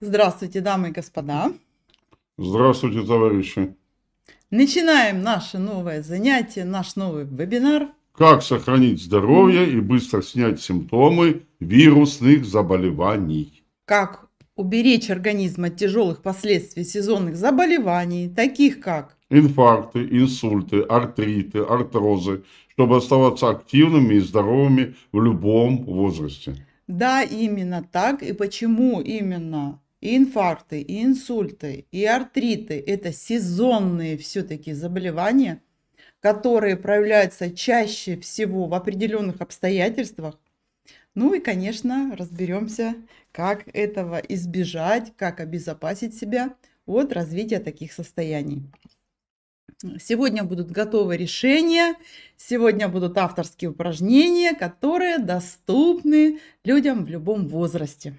Здравствуйте, дамы и господа. Здравствуйте, товарищи. Начинаем наше новое занятие, наш новый вебинар. Как сохранить здоровье и быстро снять симптомы вирусных заболеваний. Как уберечь организм от тяжелых последствий сезонных заболеваний, таких как инфаркты, инсульты, артриты, артрозы, чтобы оставаться активными и здоровыми в любом возрасте. Да, именно так. И почему именно и инфаркты, и инсульты, и артриты – это сезонные все-таки заболевания, которые проявляются чаще всего в определенных обстоятельствах. Ну и, конечно, разберемся, как этого избежать, как обезопасить себя от развития таких состояний. Сегодня будут готовы решения, сегодня будут авторские упражнения, которые доступны людям в любом возрасте.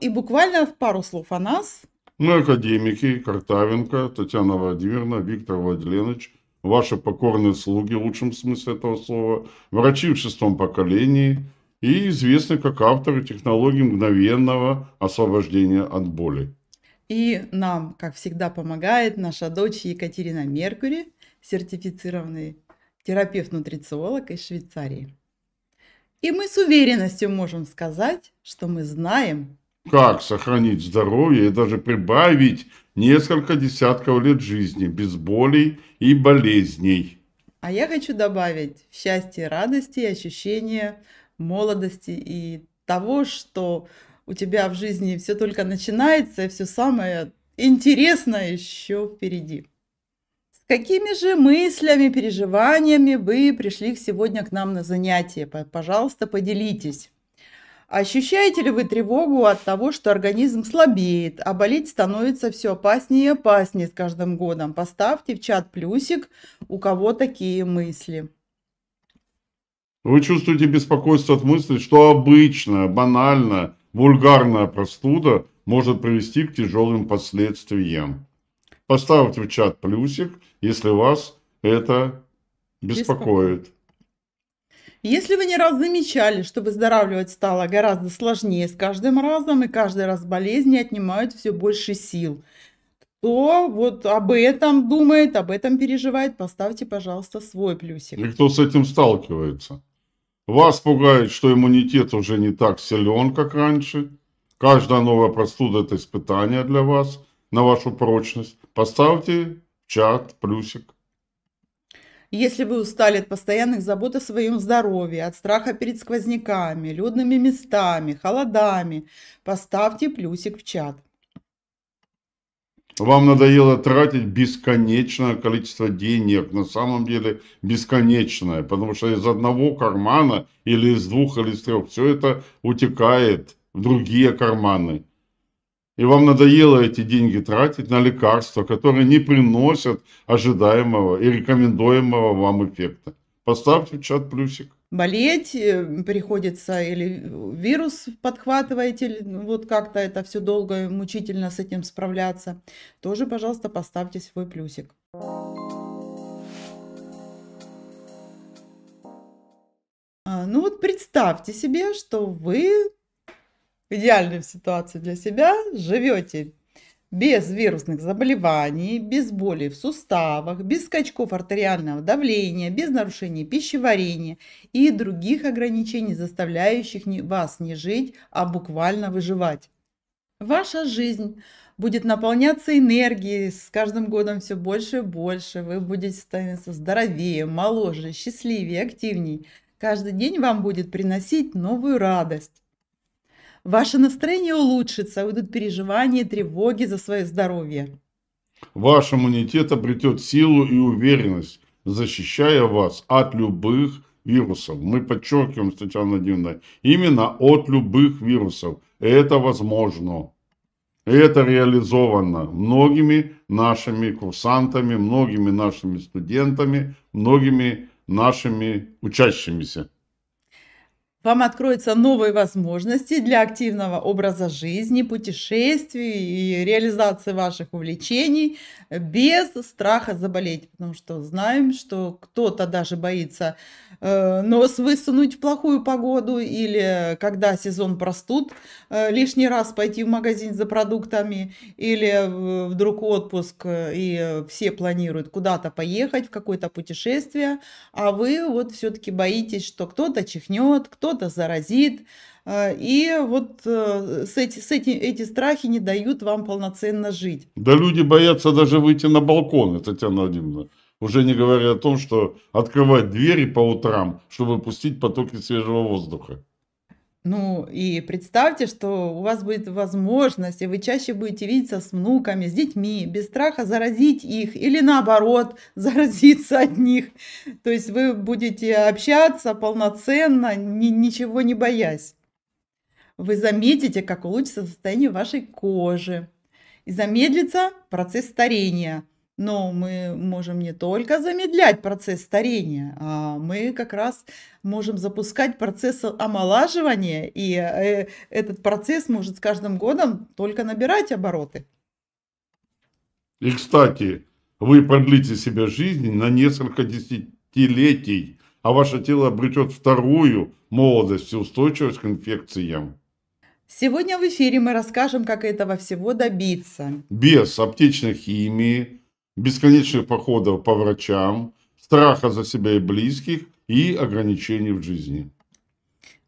и буквально пару слов о нас. Мы академики Картавенко, Татьяна Владимировна, Виктор Владимирович, ваши покорные слуги, в лучшем смысле этого слова, врачи в шестом поколении и известны как авторы технологии мгновенного освобождения от боли. И нам, как всегда, помогает наша дочь Екатерина Меркури, сертифицированный терапевт-нутрициолог из Швейцарии. И мы с уверенностью можем сказать, что мы знаем, как сохранить здоровье и даже прибавить несколько десятков лет жизни без болей и болезней? А я хочу добавить счастье, радости, ощущения молодости и того, что у тебя в жизни все только начинается, и все самое интересное еще впереди. С какими же мыслями, переживаниями вы пришли сегодня к нам на занятие? Пожалуйста, поделитесь. Ощущаете ли вы тревогу от того, что организм слабеет, а болеть становится все опаснее и опаснее с каждым годом? Поставьте в чат плюсик, у кого такие мысли. Вы чувствуете беспокойство от мысли, что обычная, банальная, вульгарная простуда может привести к тяжелым последствиям. Поставьте в чат плюсик, если вас это беспокоит. беспокоит. Если вы не раз замечали, что выздоравливать стало гораздо сложнее с каждым разом, и каждый раз болезни отнимают все больше сил, кто вот об этом думает, об этом переживает, поставьте, пожалуйста, свой плюсик. И кто с этим сталкивается? Вас пугает, что иммунитет уже не так силен, как раньше. Каждая новая простуда – это испытание для вас, на вашу прочность. Поставьте в чат плюсик. Если вы устали от постоянных забот о своем здоровье, от страха перед сквозняками, людными местами, холодами, поставьте плюсик в чат. Вам надоело тратить бесконечное количество денег, на самом деле бесконечное, потому что из одного кармана или из двух или из трех все это утекает в другие карманы и вам надоело эти деньги тратить на лекарства, которые не приносят ожидаемого и рекомендуемого вам эффекта. Поставьте в чат плюсик. Болеть э, приходится или вирус подхватываете, вот как-то это все долго и мучительно с этим справляться. Тоже, пожалуйста, поставьте свой плюсик. А, ну вот представьте себе, что вы идеальную ситуацию для себя, живете без вирусных заболеваний, без боли в суставах, без скачков артериального давления, без нарушений пищеварения и других ограничений, заставляющих вас не жить, а буквально выживать. Ваша жизнь будет наполняться энергией, с каждым годом все больше и больше, вы будете становиться здоровее, моложе, счастливее, активней. Каждый день вам будет приносить новую радость. Ваше настроение улучшится, уйдут переживания, тревоги за свое здоровье. Ваш иммунитет обретет силу и уверенность, защищая вас от любых вирусов. Мы подчеркиваем, Татьяна Владимировна, именно от любых вирусов. Это возможно. Это реализовано многими нашими курсантами, многими нашими студентами, многими нашими учащимися. Вам откроются новые возможности для активного образа жизни, путешествий и реализации ваших увлечений без страха заболеть. Потому что знаем, что кто-то даже боится э, нос высунуть в плохую погоду или когда сезон простуд, э, лишний раз пойти в магазин за продуктами или вдруг отпуск э, и все планируют куда-то поехать, в какое-то путешествие, а вы вот все-таки боитесь, что кто-то чихнет, кто-то кого-то заразит. Э, и вот э, с эти, с эти, эти страхи не дают вам полноценно жить. Да люди боятся даже выйти на балкон, Татьяна Владимировна. Уже не говоря о том, что открывать двери по утрам, чтобы пустить потоки свежего воздуха. Ну и представьте, что у вас будет возможность, и вы чаще будете видеться с внуками, с детьми, без страха заразить их или наоборот, заразиться от них. То есть вы будете общаться полноценно, ни, ничего не боясь. Вы заметите, как улучшится состояние вашей кожи и замедлится процесс старения – но мы можем не только замедлять процесс старения, а мы как раз можем запускать процесс омолаживания, и э, этот процесс может с каждым годом только набирать обороты. И, кстати, вы продлите себе жизнь на несколько десятилетий, а ваше тело обретет вторую молодость и устойчивость к инфекциям. Сегодня в эфире мы расскажем, как этого всего добиться. Без аптечной химии, бесконечных походов по врачам, страха за себя и близких и ограничений в жизни.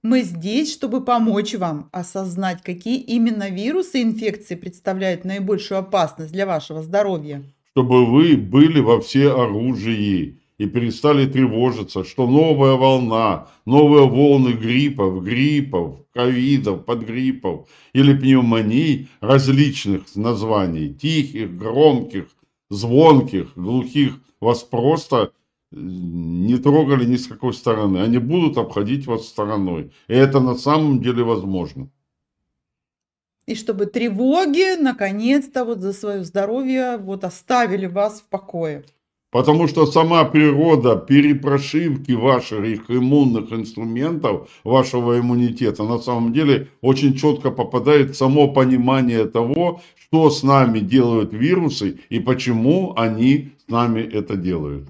Мы здесь, чтобы помочь вам осознать, какие именно вирусы и инфекции представляют наибольшую опасность для вашего здоровья. Чтобы вы были во все оружии и перестали тревожиться, что новая волна, новые волны гриппов, гриппов, ковидов, подгриппов или пневмоний различных названий, тихих, громких, звонких, глухих вас просто э, не трогали ни с какой стороны. Они будут обходить вас стороной. И это на самом деле возможно. И чтобы тревоги, наконец-то, вот за свое здоровье, вот оставили вас в покое. Потому что сама природа перепрошивки ваших иммунных инструментов, вашего иммунитета, на самом деле очень четко попадает в само понимание того, что с нами делают вирусы и почему они с нами это делают.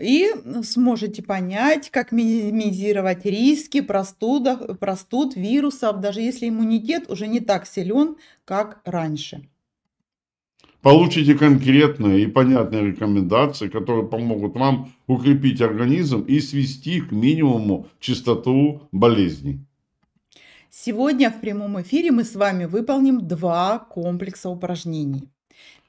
И сможете понять, как минимизировать риски простуд простуд, вирусов, даже если иммунитет уже не так силен, как раньше. Получите конкретные и понятные рекомендации, которые помогут вам укрепить организм и свести к минимуму частоту болезней. Сегодня в прямом эфире мы с вами выполним два комплекса упражнений.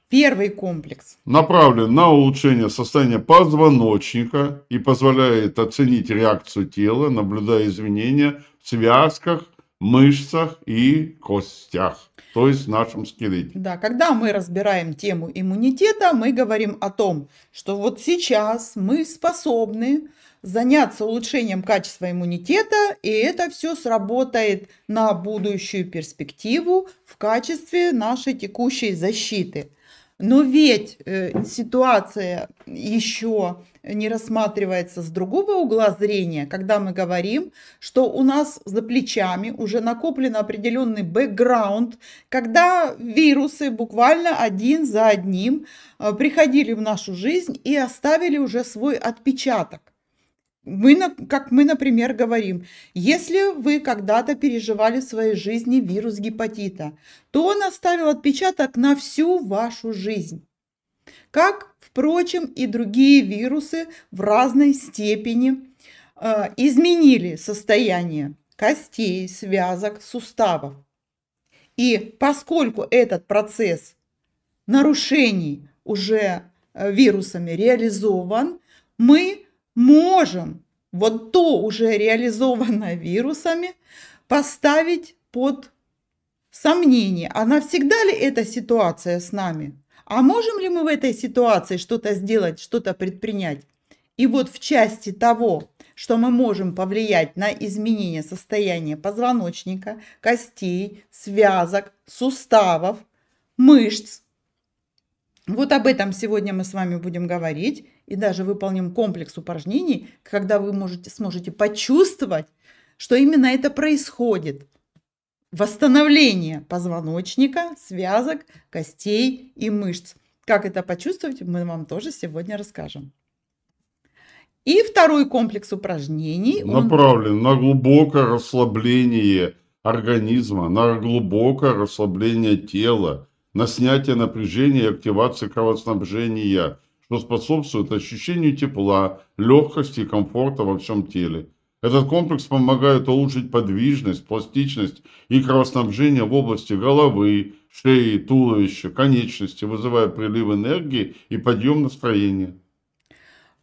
Первый комплекс направлен на улучшение состояния позвоночника и позволяет оценить реакцию тела, наблюдая изменения в связках, мышцах и костях то есть в нашем скелете. Да, когда мы разбираем тему иммунитета, мы говорим о том, что вот сейчас мы способны заняться улучшением качества иммунитета, и это все сработает на будущую перспективу в качестве нашей текущей защиты. Но ведь э, ситуация еще не рассматривается с другого угла зрения, когда мы говорим, что у нас за плечами уже накоплен определенный бэкграунд, когда вирусы буквально один за одним э, приходили в нашу жизнь и оставили уже свой отпечаток. Мы, как мы, например, говорим, если вы когда-то переживали в своей жизни вирус гепатита, то он оставил отпечаток на всю вашу жизнь. Как Впрочем, и другие вирусы в разной степени э, изменили состояние костей, связок, суставов. И поскольку этот процесс нарушений уже э, вирусами реализован, мы можем вот то уже реализованное вирусами поставить под сомнение, а навсегда ли эта ситуация с нами? А можем ли мы в этой ситуации что-то сделать, что-то предпринять? И вот в части того, что мы можем повлиять на изменение состояния позвоночника, костей, связок, суставов, мышц. Вот об этом сегодня мы с вами будем говорить и даже выполним комплекс упражнений, когда вы можете, сможете почувствовать, что именно это происходит – восстановление позвоночника, связок, костей и мышц. Как это почувствовать, мы вам тоже сегодня расскажем. И второй комплекс упражнений. Направлен он... на глубокое расслабление организма, на глубокое расслабление тела, на снятие напряжения и активацию кровоснабжения, что способствует ощущению тепла, легкости и комфорта во всем теле. Этот комплекс помогает улучшить подвижность, пластичность и кровоснабжение в области головы, шеи, туловища, конечности, вызывая прилив энергии и подъем настроения.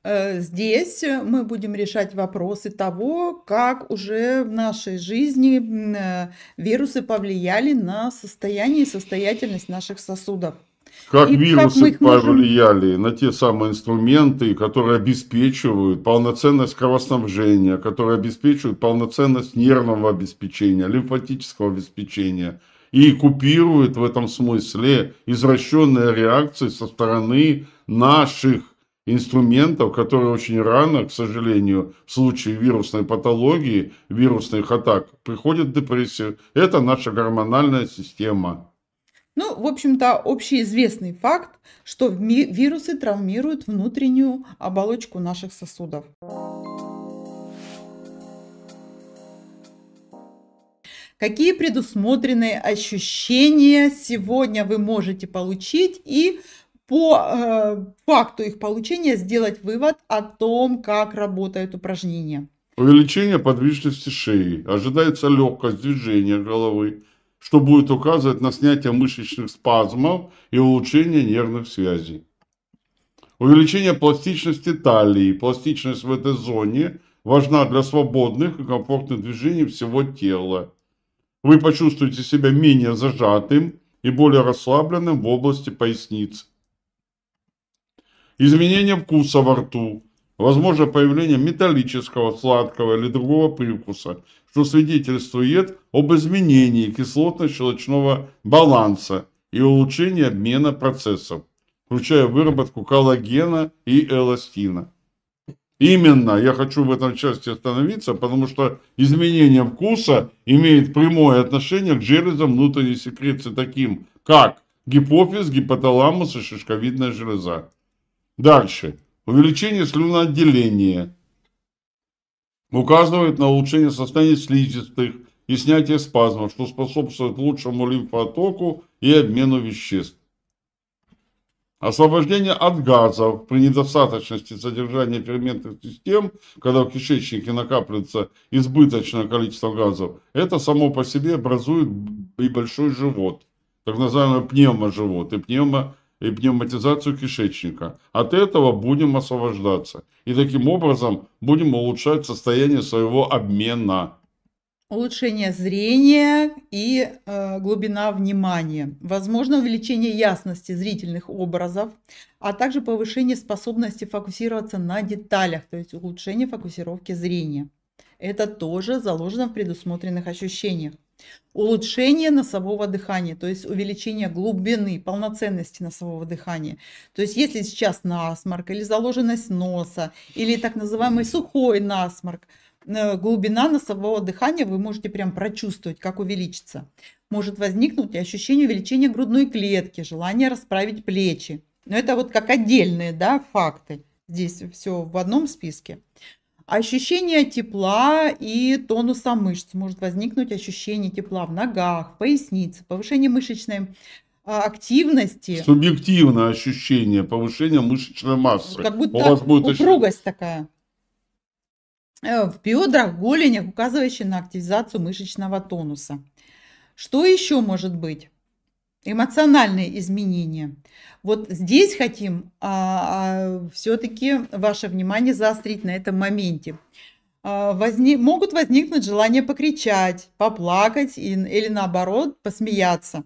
Э, здесь мы будем решать вопросы того, как уже в нашей жизни э, вирусы повлияли на состояние и состоятельность наших сосудов. Как и вирусы как повлияли можем... на те самые инструменты, которые обеспечивают полноценность кровоснабжения, которые обеспечивают полноценность нервного обеспечения, лимфатического обеспечения и купируют в этом смысле извращенные реакции со стороны наших инструментов, которые очень рано, к сожалению, в случае вирусной патологии, вирусных атак, приходит депрессия. Это наша гормональная система. Ну, в общем-то, общеизвестный факт, что вирусы травмируют внутреннюю оболочку наших сосудов. Какие предусмотренные ощущения сегодня вы можете получить и по э, факту их получения сделать вывод о том, как работают упражнения. Увеличение подвижности шеи, ожидается легкость движения головы, что будет указывать на снятие мышечных спазмов и улучшение нервных связей. Увеличение пластичности талии. Пластичность в этой зоне важна для свободных и комфортных движений всего тела. Вы почувствуете себя менее зажатым и более расслабленным в области поясницы. Изменение вкуса во рту возможно появление металлического, сладкого или другого привкуса, что свидетельствует об изменении кислотно-щелочного баланса и улучшении обмена процессов, включая выработку коллагена и эластина. Именно я хочу в этом части остановиться, потому что изменение вкуса имеет прямое отношение к железам внутренней секреции таким, как гипофиз, гипоталамус и шишковидная железа. Дальше увеличение слюноотделения, указывает на улучшение состояния слизистых и снятие спазмов, что способствует лучшему лимфотоку и обмену веществ. Освобождение от газов при недостаточности содержания ферментных систем, когда в кишечнике накапливается избыточное количество газов, это само по себе образует и большой живот, так называемый пневможивот и пневмо и пневматизацию кишечника. От этого будем освобождаться. И таким образом будем улучшать состояние своего обмена. Улучшение зрения и э, глубина внимания. Возможно увеличение ясности зрительных образов, а также повышение способности фокусироваться на деталях, то есть улучшение фокусировки зрения. Это тоже заложено в предусмотренных ощущениях улучшение носового дыхания, то есть увеличение глубины, полноценности носового дыхания. То есть если сейчас насморк или заложенность носа, или так называемый сухой насморк, э, глубина носового дыхания вы можете прям прочувствовать, как увеличится. Может возникнуть ощущение увеличения грудной клетки, желание расправить плечи. Но это вот как отдельные да, факты. Здесь все в одном списке. Ощущение тепла и тонуса мышц. Может возникнуть ощущение тепла в ногах, в пояснице, повышение мышечной а, активности. Субъективное ощущение повышения мышечной массы. Как будто у вас будет упругость ощущение. такая. Э, в бедрах, голенях, указывающая на активизацию мышечного тонуса. Что еще может быть? эмоциональные изменения. Вот здесь хотим а, а, все-таки ваше внимание заострить на этом моменте. А, возник, могут возникнуть желания покричать, поплакать и, или наоборот посмеяться.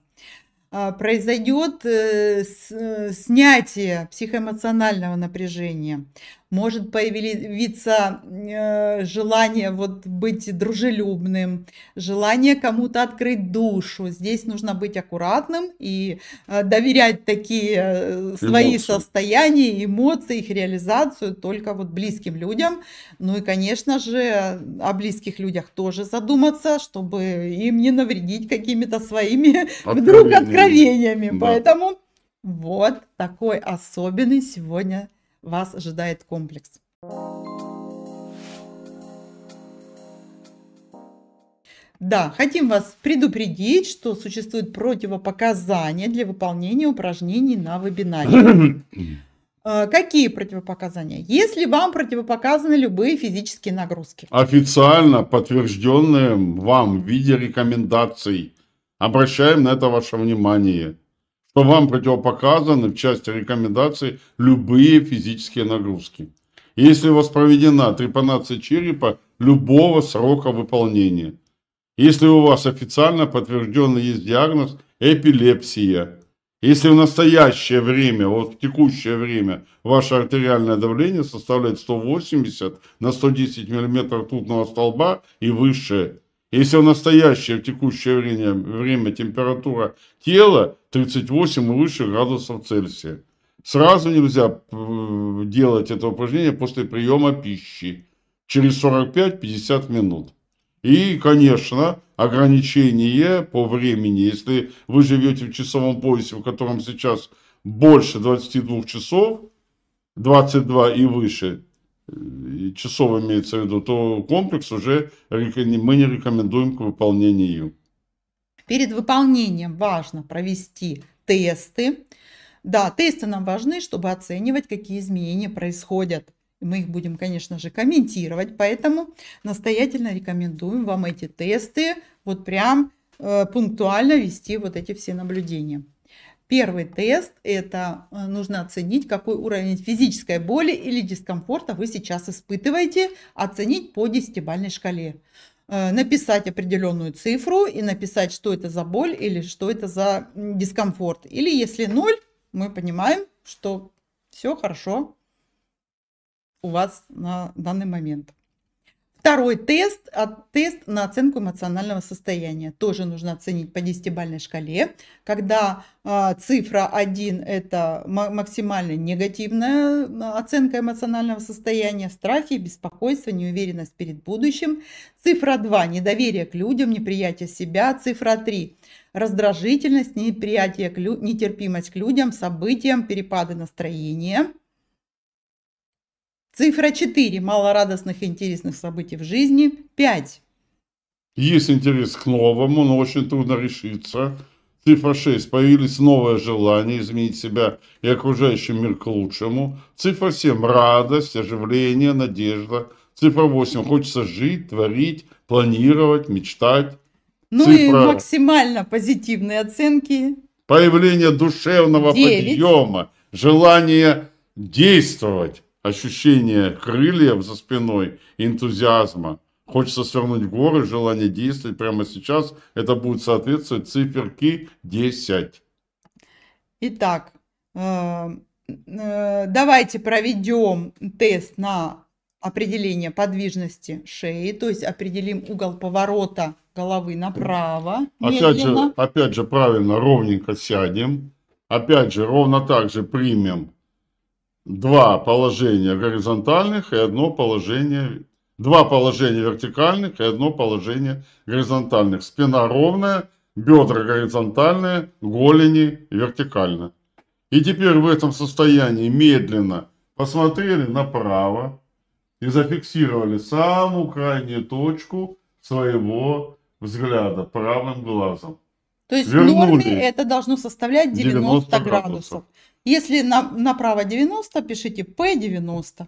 А, произойдет э, с, э, снятие психоэмоционального напряжения может появиться э, желание вот быть дружелюбным, желание кому-то открыть душу. Здесь нужно быть аккуратным и э, доверять такие э, свои эмоции. состояния, эмоции, их реализацию только вот близким людям. Ну и, конечно же, о близких людях тоже задуматься, чтобы им не навредить какими-то своими вдруг откровениями. Да. Поэтому вот такой особенный сегодня вас ожидает комплекс. Да, хотим вас предупредить, что существуют противопоказания для выполнения упражнений на вебинаре. А, какие противопоказания? Если вам противопоказаны любые физические нагрузки. Официально подтвержденные вам в виде рекомендаций. Обращаем на это ваше внимание что вам противопоказаны в части рекомендаций любые физические нагрузки. Если у вас проведена трепанация черепа любого срока выполнения. Если у вас официально подтвержденный есть диагноз эпилепсия. Если в настоящее время, вот в текущее время, ваше артериальное давление составляет 180 на 110 мм тутного столба и выше – если в настоящее, в текущее время, время температура тела 38 и выше градусов Цельсия. Сразу нельзя э, делать это упражнение после приема пищи. Через 45-50 минут. И, конечно, ограничение по времени. Если вы живете в часовом поясе, в котором сейчас больше 22 часов, 22 и выше, и часов имеется в виду, то комплекс уже мы не рекомендуем к выполнению. Перед выполнением важно провести тесты. Да, тесты нам важны, чтобы оценивать, какие изменения происходят. Мы их будем, конечно же, комментировать, поэтому настоятельно рекомендуем вам эти тесты вот прям э, пунктуально вести вот эти все наблюдения. Первый тест – это э, нужно оценить, какой уровень физической боли или дискомфорта вы сейчас испытываете, оценить по десятибальной шкале. Э, написать определенную цифру и написать, что это за боль или что это за дискомфорт. Или если ноль, мы понимаем, что все хорошо у вас на данный момент. Второй тест а, – тест на оценку эмоционального состояния. Тоже нужно оценить по 10-бальной шкале, когда а, цифра 1 – это максимально негативная а, оценка эмоционального состояния, страхи, беспокойство, неуверенность перед будущим. Цифра 2 – недоверие к людям, неприятие себя. Цифра 3 – раздражительность, неприятие, к лю... нетерпимость к людям, событиям, перепады настроения – Цифра 4. Мало радостных и интересных событий в жизни. 5. Есть интерес к новому, но очень трудно решиться. Цифра 6. Появились новое желание изменить себя и окружающий мир к лучшему. Цифра 7. Радость, оживление, надежда. Цифра 8. Хочется жить, творить, планировать, мечтать. Ну Цифра... и максимально позитивные оценки. Появление душевного 9. подъема, желание действовать ощущение крыльев за спиной, энтузиазма. Хочется свернуть горы, желание действовать прямо сейчас. Это будет соответствовать циферки 10. Итак, э, э, давайте проведем тест на определение подвижности шеи, то есть определим угол поворота головы направо. Опять же, опять же, правильно, ровненько сядем. Опять же, ровно так же примем два положения горизонтальных и одно положение, два положения вертикальных и одно положение горизонтальных. Спина ровная, бедра горизонтальные, голени вертикально. И теперь в этом состоянии медленно посмотрели направо и зафиксировали самую крайнюю точку своего взгляда правым глазом. То есть Вернули. в норме это должно составлять 90, 90 градусов. градусов. Если на, направо 90, пишите P90.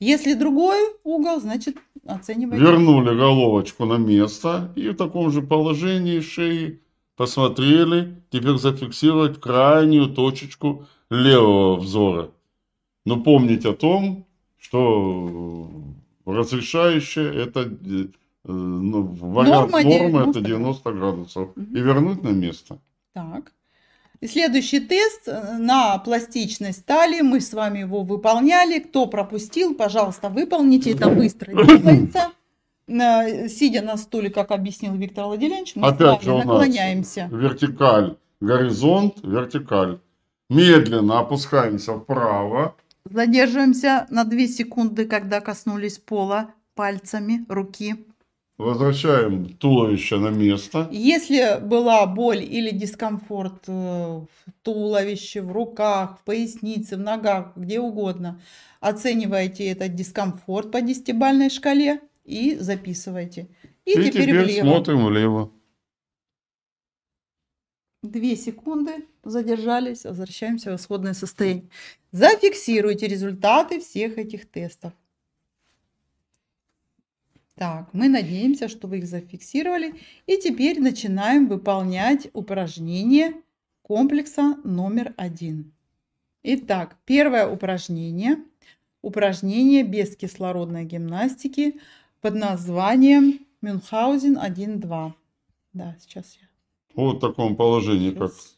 Если другой угол, значит оцениваете. Вернули головочку на место и в таком же положении шеи посмотрели. Теперь зафиксировать крайнюю точечку левого взора. Но помнить о том, что разрешающее это Э, ну, вариант норма, нормы это 90 градусов. Угу. И вернуть на место. Так. И следующий тест э, на пластичность стали. Мы с вами его выполняли. Кто пропустил, пожалуйста, выполните. Это быстро делается. Сидя на стуле, как объяснил Виктор Владимирович, мы Опять с вами же наклоняемся. вертикаль, горизонт, вертикаль. Медленно опускаемся вправо. Задерживаемся на 2 секунды, когда коснулись пола пальцами руки. Возвращаем туловище на место. Если была боль или дискомфорт э, в туловище, в руках, в пояснице, в ногах, где угодно, оцениваете этот дискомфорт по десятибалльной шкале и записывайте. И, и теперь, теперь влево. смотрим влево. Две секунды задержались, возвращаемся в исходное состояние. Зафиксируйте результаты всех этих тестов. Так, мы надеемся, что вы их зафиксировали. И теперь начинаем выполнять упражнение комплекса номер один. Итак, первое упражнение. Упражнение без кислородной гимнастики под названием Мюнхгаузен 1-2. Да, сейчас я. Вот в таком положении, сейчас.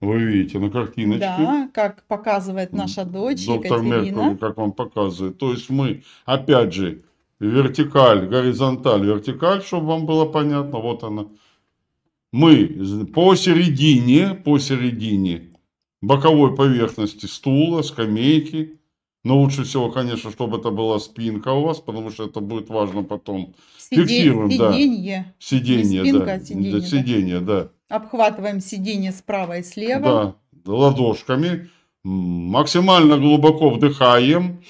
как вы видите на картиночке. Да, как показывает наша дочь Доктор Екатерина. Меркурий, как вам показывает. То есть мы, опять же, вертикаль, горизонталь, вертикаль, чтобы вам было понятно, вот она. Мы посередине, посередине боковой поверхности стула, скамейки, но лучше всего, конечно, чтобы это была спинка у вас, потому что это будет важно потом. Сидень, Фиксируем, сиденье. да. Сиденье. Не спинка, а да. сиденье, да. Сиденье, да. Обхватываем сиденье справа и слева. Да, ладошками. Максимально глубоко вдыхаем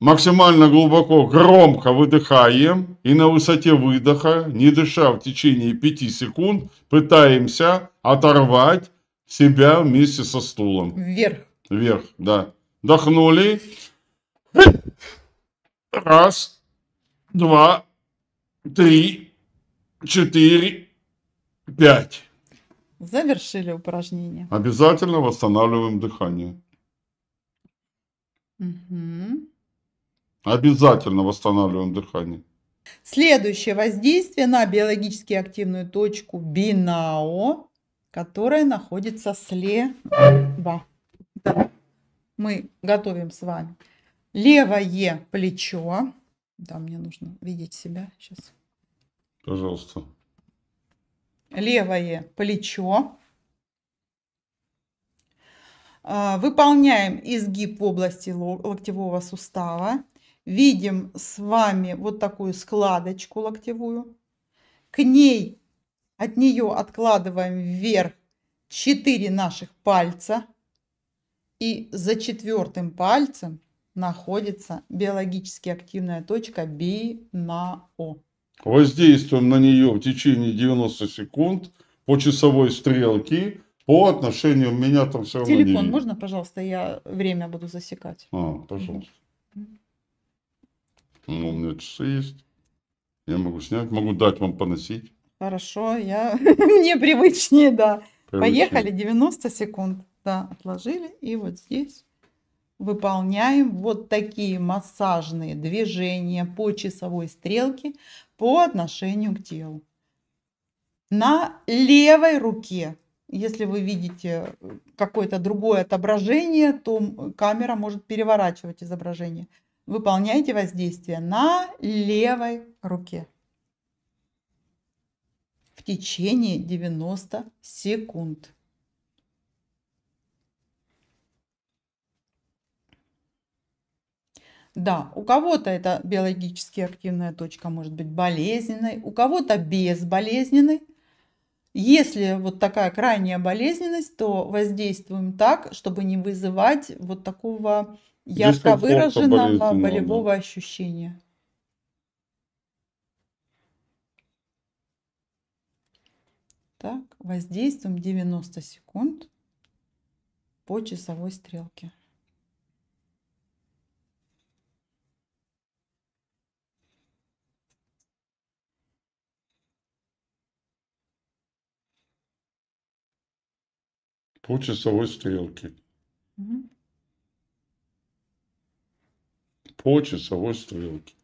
максимально глубоко, громко выдыхаем и на высоте выдоха, не дыша в течение 5 секунд, пытаемся оторвать себя вместе со стулом. Вверх. Вверх, да. Вдохнули. Раз, два, три, четыре, пять. Завершили упражнение. Обязательно восстанавливаем дыхание. Угу. Обязательно восстанавливаем дыхание. Следующее воздействие на биологически активную точку Бинао, которая находится слева. Да. Мы готовим с вами левое плечо. Да, мне нужно видеть себя сейчас. Пожалуйста. Левое плечо. А, выполняем изгиб в области локтевого сустава видим с вами вот такую складочку локтевую. К ней, от нее откладываем вверх 4 наших пальца. И за четвертым пальцем находится биологически активная точка БИНАО. Воздействуем на нее в течение 90 секунд по часовой стрелке по отношению меня там все равно Телефон не можно, пожалуйста, я время буду засекать. А, пожалуйста ну, у меня часы есть. Я могу снять, могу дать вам поносить. Хорошо, я... мне привычнее, да. Привычнее. Поехали, 90 секунд. Да, отложили. И вот здесь выполняем вот такие массажные движения по часовой стрелке по отношению к телу. На левой руке, если вы видите э, какое-то другое отображение, то камера может переворачивать изображение выполняйте воздействие на левой руке в течение 90 секунд. Да, у кого-то эта биологически активная точка может быть болезненной, у кого-то безболезненной. Если вот такая крайняя болезненность, то воздействуем так, чтобы не вызывать вот такого ярко выраженного болевого ощущения. Так, воздействуем 90 секунд по часовой стрелке. По часовой стрелке. Угу по часовой стрелке.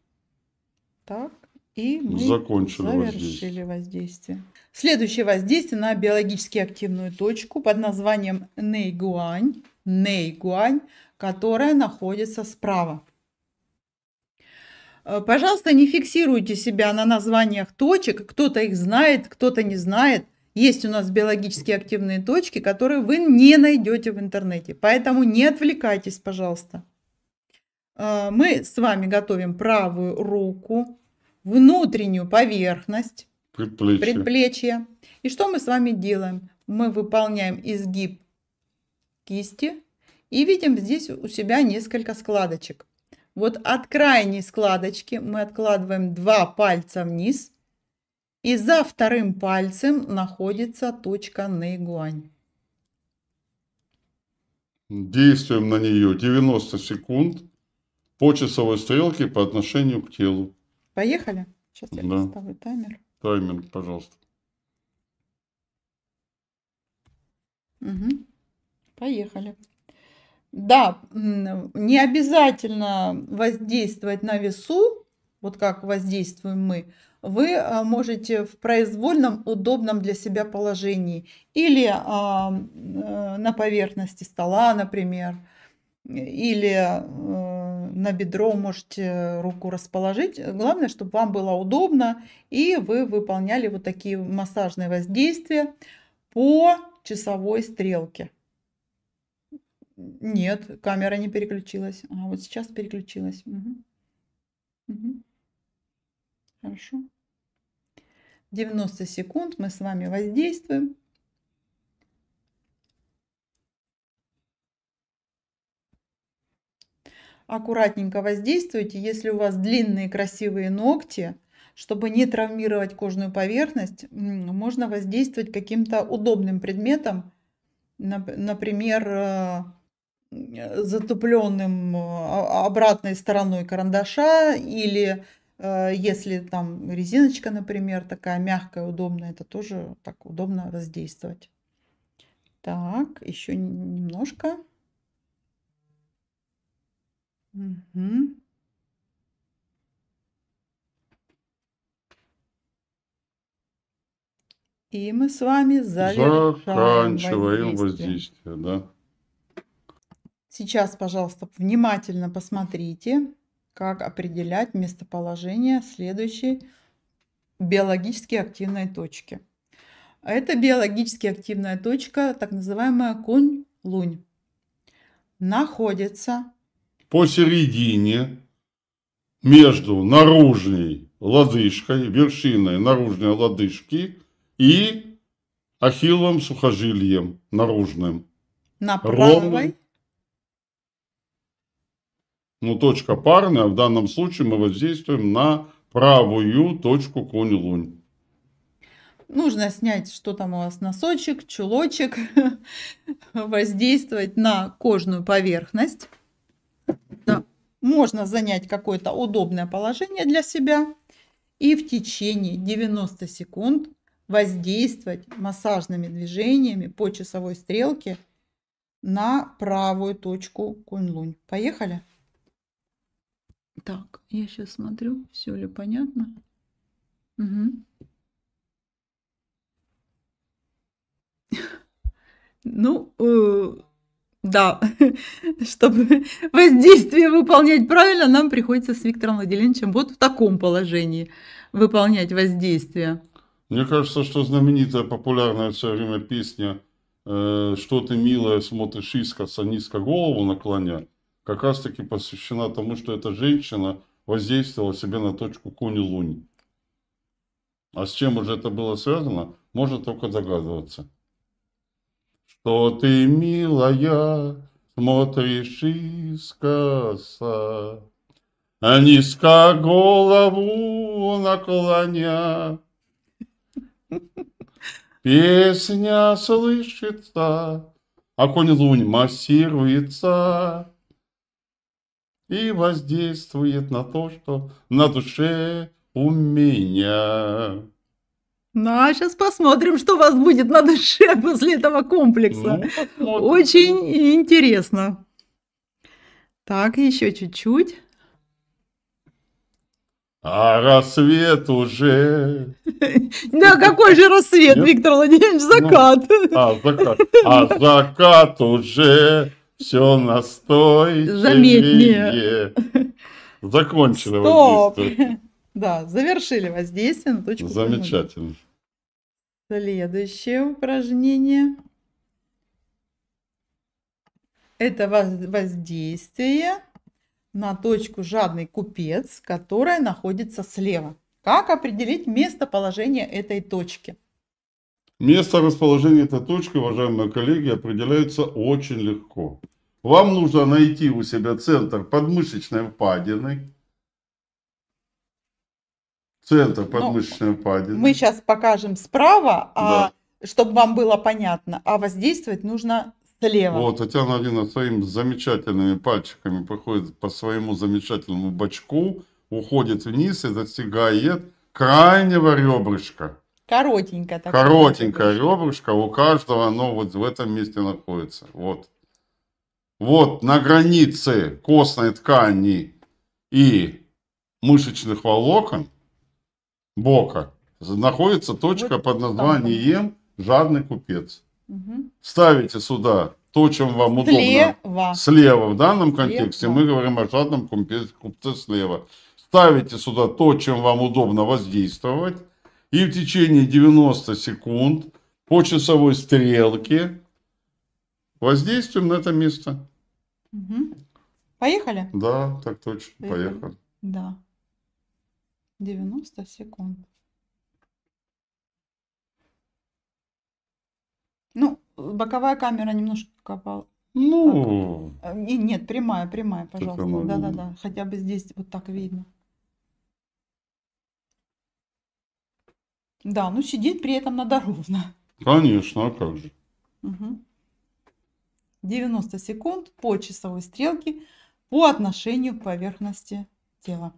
Так, и мы закончили воздействие. воздействие. Следующее воздействие на биологически активную точку под названием Нейгуань, Нейгуань, которая находится справа. Э, пожалуйста, не фиксируйте себя на названиях точек. Кто-то их знает, кто-то не знает. Есть у нас биологически активные точки, которые вы не найдете в интернете. Поэтому не отвлекайтесь, пожалуйста. Э, мы с вами готовим правую руку, внутреннюю поверхность, предплечья. предплечье. И что мы с вами делаем? Мы выполняем изгиб кисти и видим здесь у себя несколько складочек. Вот от крайней складочки мы откладываем два пальца вниз, и за вторым пальцем находится точка на Действуем на нее 90 секунд по часовой стрелке по отношению к телу. Поехали. Сейчас я да. поставлю таймер. Таймер, пожалуйста. Угу. Поехали. Да, не обязательно воздействовать на весу, вот как воздействуем мы. Вы а, можете в произвольном, удобном для себя положении или а, э, на поверхности стола, например, или э, на бедро можете руку расположить. Главное, чтобы вам было удобно и вы выполняли вот такие массажные воздействия по часовой стрелке. Нет, камера не переключилась. А вот сейчас переключилась. Угу. Угу. Хорошо. 90 секунд мы с вами воздействуем. аккуратненько воздействуйте, если у вас длинные красивые ногти, чтобы не травмировать кожную поверхность, можно воздействовать каким-то удобным предметом, например, э, э, затупленным э, обратной стороной карандаша или если там резиночка, например, такая мягкая, удобная, это тоже так удобно воздействовать. Так, еще немножко. И мы с вами завершаем Заканчиваем воздействие, да. Сейчас, пожалуйста, внимательно посмотрите, как определять местоположение следующей биологически активной точки. Это биологически активная точка, так называемая конь-лунь. Находится посередине между наружной лодыжкой, вершиной наружной лодыжки и ахилловым сухожилием наружным. На правой? Ну, точка парная, в данном случае мы воздействуем на правую точку конь-лунь. Нужно снять, что там у вас, носочек, чулочек, воздействовать на кожную поверхность. Можно занять какое-то удобное положение для себя и в течение 90 секунд воздействовать массажными движениями по часовой стрелке на правую точку кунь-лунь. Поехали! Так, я сейчас смотрю, все ли понятно. Угу. Ну, э, да, чтобы воздействие выполнять правильно, нам приходится с Виктором Владимировичем вот в таком положении выполнять воздействие. Мне кажется, что знаменитая популярная все время песня э, «Что ты, милая, смотришь искоса, низко голову наклоня» как раз-таки посвящена тому, что эта женщина воздействовала себе на точку куни-лунь. А с чем уже это было связано, можно только догадываться. Что ты, милая, смотришь искоса, а Низко голову наклоня. Песня слышится, а конь лунь массируется и воздействует на то, что на душе у меня. Ну, а сейчас посмотрим, что у вас будет на душе после этого комплекса. Ну, Очень интересно. Так, еще чуть-чуть. А рассвет уже. Да, какой же рассвет, Виктор Владимирович, ну, закат. а, закат. А закат уже все настойчивее. Заметнее. Закончено. Стоп. Да, завершили воздействие на точку. Замечательно. Следующее упражнение. Это воздействие на точку жадный купец, которая находится слева. Как определить местоположение этой точки? Место расположения этой точки, уважаемые коллеги, определяется очень легко. Вам нужно найти у себя центр подмышечной впадины, Центр ну, подмышечной ну, падины. Мы сейчас покажем справа, а, да. чтобы вам было понятно. А воздействовать нужно слева. Вот, Татьяна Алина своими замечательными пальчиками проходит по своему замечательному бочку, уходит вниз и достигает крайнего ребрышка. Коротенькая такая. Коротенькая ребрышко. у каждого, оно вот в этом месте находится. Вот. Вот на границе костной ткани и мышечных волокон бока находится точка вот под названием жадный купец». Угу. Ставите сюда то, чем вам слева. удобно. Слева. В данном контексте слева. мы говорим о жадном купце, купце слева. Ставите сюда то, чем вам удобно воздействовать. И в течение 90 секунд по часовой стрелке воздействуем на это место. Угу. Поехали? Да, так точно. Поехали. поехали. Да. 90 секунд. Ну, боковая камера немножко копала. Ну. Так. Э, и нет, прямая, прямая, пожалуйста. Да-да-да. Ну. Хотя бы здесь вот так видно. Да, ну сидит при этом надо ровно. Конечно, а как же. Угу. 90 секунд по часовой стрелке по отношению к поверхности тела.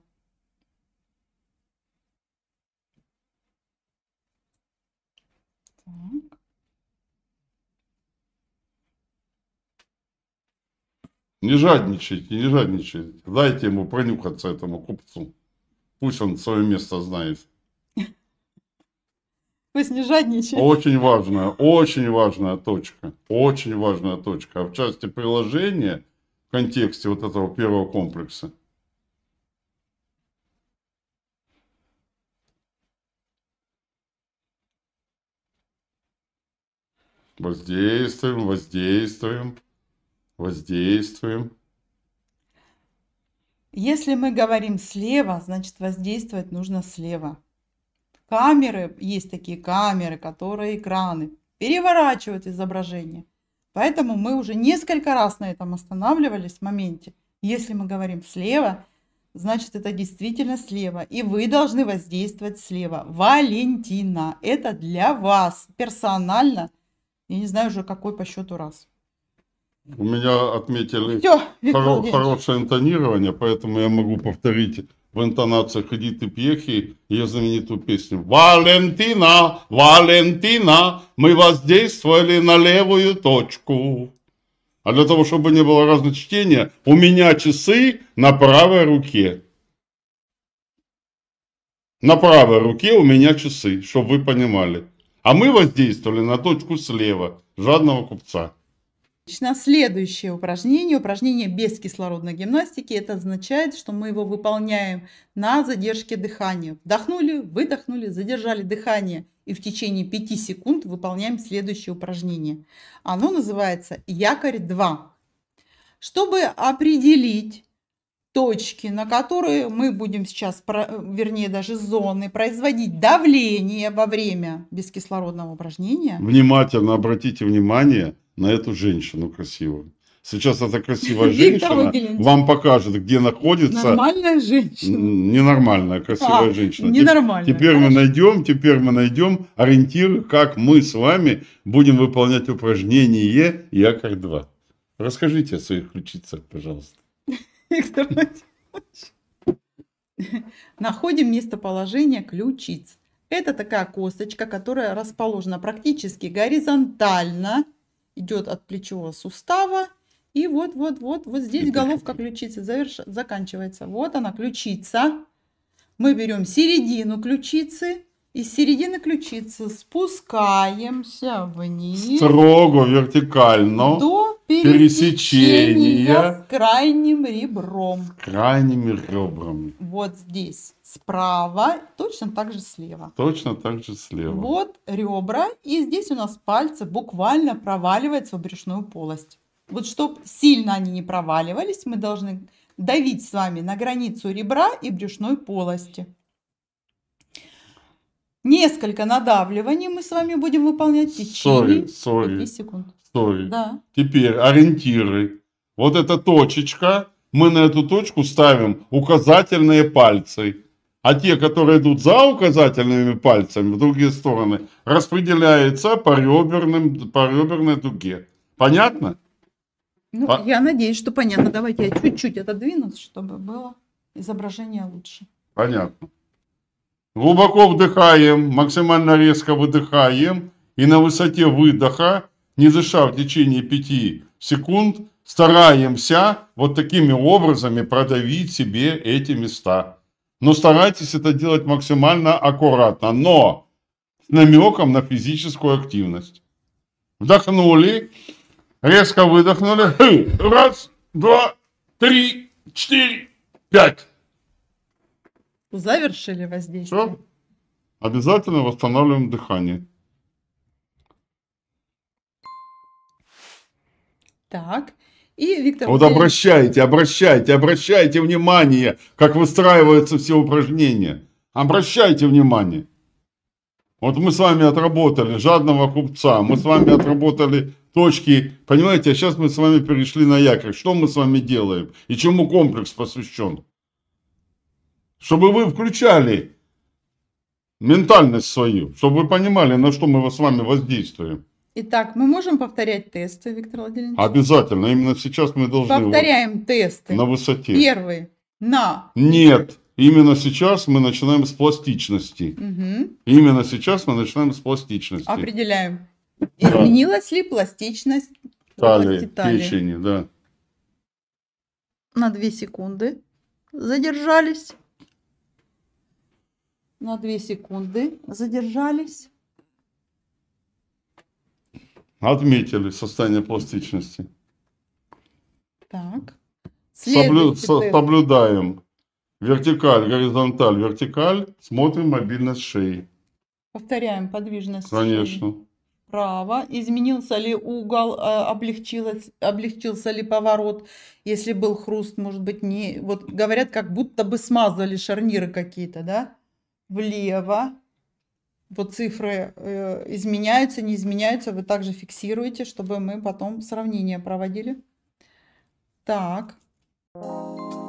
Не жадничайте, не жадничайте. Дайте ему пронюхаться этому купцу. Пусть он свое место знает. Пусть не жадничает. Очень важная, очень важная точка. Очень важная точка. А в части приложения, в контексте вот этого первого комплекса, Воздействуем, воздействуем. Воздействуем. Если мы говорим слева, значит воздействовать нужно слева. Камеры, есть такие камеры, которые экраны, переворачивают изображение. Поэтому мы уже несколько раз на этом останавливались в моменте. Если мы говорим слева, значит это действительно слева. И вы должны воздействовать слева. Валентина, это для вас персонально. Я не знаю уже какой по счету раз. У меня отметили Всё, хоро хорошее интонирование, поэтому я могу повторить в интонациях Эдиты Пьехи ее знаменитую песню «Валентина, Валентина, мы воздействовали на левую точку». А для того, чтобы не было разночтения, у меня часы на правой руке. На правой руке у меня часы, чтобы вы понимали. А мы воздействовали на точку слева жадного купца. Начина следующее упражнение, упражнение без кислородной гимнастики. Это означает, что мы его выполняем на задержке дыхания. Вдохнули, выдохнули, задержали дыхание и в течение 5 секунд выполняем следующее упражнение. Оно называется «Якорь 2». Чтобы определить, точки, на которые мы будем сейчас, вернее даже зоны, производить давление во время бескислородного упражнения. Внимательно обратите внимание на эту женщину красивую. Сейчас эта красивая женщина вам покажет, где находится... Нормальная женщина. Ненормальная, красивая а, женщина. Ненормальная. Теперь мы найдем, теперь мы найдем ориентир, как мы с вами будем выполнять упражнение Якорь 2. Расскажите о своих ключицах, пожалуйста. Виктор Владимирович. Находим местоположение ключиц. Это такая косточка, которая расположена практически горизонтально, идет от плечевого сустава. И вот-вот-вот, вот здесь головка ключицы заверш... заканчивается. Вот она, ключица. Мы берем середину ключицы. Из середины ключицы спускаемся вниз. Строго, вертикально. До пересечения с крайним ребром. С крайними ребрами. Вот здесь справа, точно так же слева. Точно так же слева. Вот ребра, и здесь у нас пальцы буквально проваливаются в брюшную полость. Вот чтобы сильно они не проваливались, мы должны давить с вами на границу ребра и брюшной полости. Несколько надавливаний мы с вами будем выполнять в течение sorry, sorry. 5 секунд истории. Да. Теперь ориентиры. Вот эта точечка, мы на эту точку ставим указательные пальцы. А те, которые идут за указательными пальцами в другие стороны, распределяются по, реберным, по реберной дуге. Понятно? Ну, а... я надеюсь, что понятно. Давайте я чуть-чуть отодвинусь, чтобы было изображение лучше. Понятно. Глубоко вдыхаем, максимально резко выдыхаем. И на высоте выдоха не дыша в течение пяти секунд, стараемся вот такими образами продавить себе эти места. Но старайтесь это делать максимально аккуратно, но с намеком на физическую активность. Вдохнули, резко выдохнули. Раз, два, три, четыре, пять. Завершили воздействие. Все. Обязательно восстанавливаем дыхание. Так. И Виктор... Вот обращайте, обращайте, обращайте внимание, как выстраиваются все упражнения. Обращайте внимание. Вот мы с вами отработали жадного купца, мы с вами отработали точки, понимаете, а сейчас мы с вами перешли на якорь. Что мы с вами делаем и чему комплекс посвящен? Чтобы вы включали ментальность свою, чтобы вы понимали, на что мы с вами воздействуем. Итак, мы можем повторять тесты, Виктор Владимирович? Обязательно. Именно сейчас мы должны... Повторяем вот тесты. На высоте. Первый. На. Нет. Именно сейчас мы начинаем с пластичности. Угу. Именно сейчас мы начинаем с пластичности. Определяем. Изменилась ли пластичность талии, талии? печени, да. На две секунды задержались. На две секунды задержались. Отметили состояние пластичности. Так. Соблю, со, соблюдаем. Вертикаль, горизонталь, вертикаль. Смотрим мобильность шеи. Повторяем подвижность. Конечно. Шеи. Право. Изменился ли угол, э, облегчилось, облегчился ли поворот. Если был хруст, может быть, не... Вот говорят, как будто бы смазали шарниры какие-то, да? Влево вот цифры э, изменяются, не изменяются, вы также фиксируете, чтобы мы потом сравнение проводили. Так. Thank